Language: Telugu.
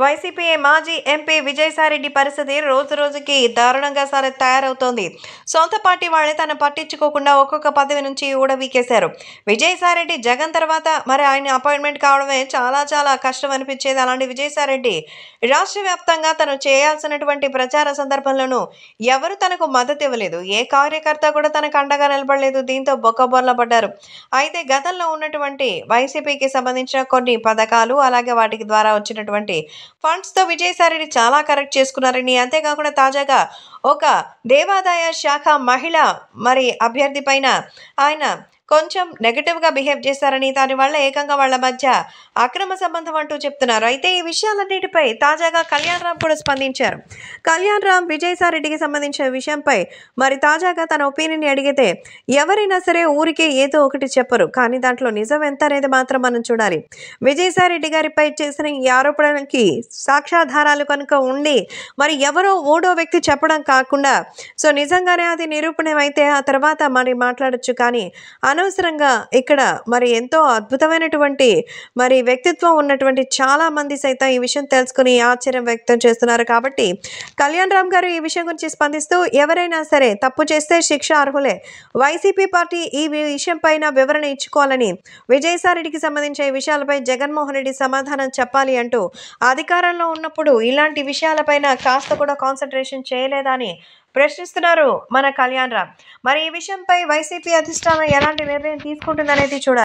వైసీపీ మాజీ ఎంపీ విజయసాయిరెడ్డి పరిస్థితి రోజు రోజుకి దారుణంగా సరే తయారవుతోంది సొంత పార్టీ వాళ్ళే తను పట్టించుకోకుండా ఒక్కొక్క పదవి నుంచి ఊడవీకేశారు విజయసాయిరెడ్డి జగన్ తర్వాత మరి ఆయన అపాయింట్మెంట్ కావడమే చాలా చాలా కష్టం అనిపించేది అలాంటి విజయసాయిరెడ్డి రాష్ట్ర వ్యాప్తంగా తను చేయాల్సినటువంటి ప్రచార సందర్భంలోనూ ఎవరు తనకు మద్దతు ఇవ్వలేదు ఏ కార్యకర్త కూడా తనకు అండగా నిలబడలేదు దీంతో బొక్కబొర్ల పడ్డారు అయితే గతంలో ఉన్నటువంటి వైసీపీకి సంబంధించిన కొన్ని పథకాలు అలాగే వాటికి ద్వారా వచ్చినటువంటి ఫండ్స్తో విజయసాయిని చాలా కరెక్ట్ చేసుకున్నారని అంతేకాకుండా తాజాగా ఒక దేవాదాయ శాఖ మహిళ మరి అభ్యర్థి పైన ఆయన కొంచెం నెగటివ్గా బిహేవ్ చేశారని దాని వల్ల ఏకంగా వాళ్ళ మధ్య అక్రమ సంబంధం అంటూ చెప్తున్నారు అయితే ఈ విషయాలన్నిటిపై తాజాగా కళ్యాణ్ రామ్ కూడా స్పందించారు కళ్యాణ్ రామ్ విజయసాయిరెడ్డికి సంబంధించిన విషయంపై మరి తాజాగా తన ఒపీనియన్ అడిగితే ఎవరైనా సరే ఊరికే ఏదో ఒకటి చెప్పరు కానీ దాంట్లో నిజం ఎంత అనేది మాత్రం మనం చూడాలి విజయసాయిరెడ్డి గారిపై చేసిన ఈ ఆరోపణలకి సాక్ష్యాధారాలు కనుక ఉండి మరి ఎవరో ఓడో వ్యక్తి చెప్పడం కాకుండా సో నిజంగానే అది నిరూపణమైతే ఆ తర్వాత మరి మాట్లాడచ్చు కానీ అనవసరంగా ఇక్కడ మరి ఎంతో అద్భుతమైనటువంటి మరి వ్యక్తిత్వం ఉన్నటువంటి చాలా మంది సైతం ఈ విషయం తెలుసుకుని ఆశ్చర్యం వ్యక్తం చేస్తున్నారు కాబట్టి కళ్యాణ్ రామ్ గారు ఈ విషయం గురించి స్పందిస్తూ ఎవరైనా సరే తప్పు చేస్తే శిక్ష అర్హులే వైసీపీ పార్టీ ఈ విషయం పైన వివరణ ఇచ్చుకోవాలని విజయసాయిరెడ్డికి సంబంధించిన ఈ విషయాలపై జగన్మోహన్ రెడ్డి సమాధానం చెప్పాలి అంటూ అధికారంలో ఉన్నప్పుడు ఇలాంటి విషయాలపైన కాస్త కూడా కాన్సన్ట్రేషన్ చేయలేదా అని ప్రశ్నిస్తున్నారు మన కళ్యాణ్ రామ్ మరి ఈ విషయంపై వైసీపీ అధిష్టానం ఎలాంటి నిర్ణయం తీసుకుంటుందనేది చూడాలి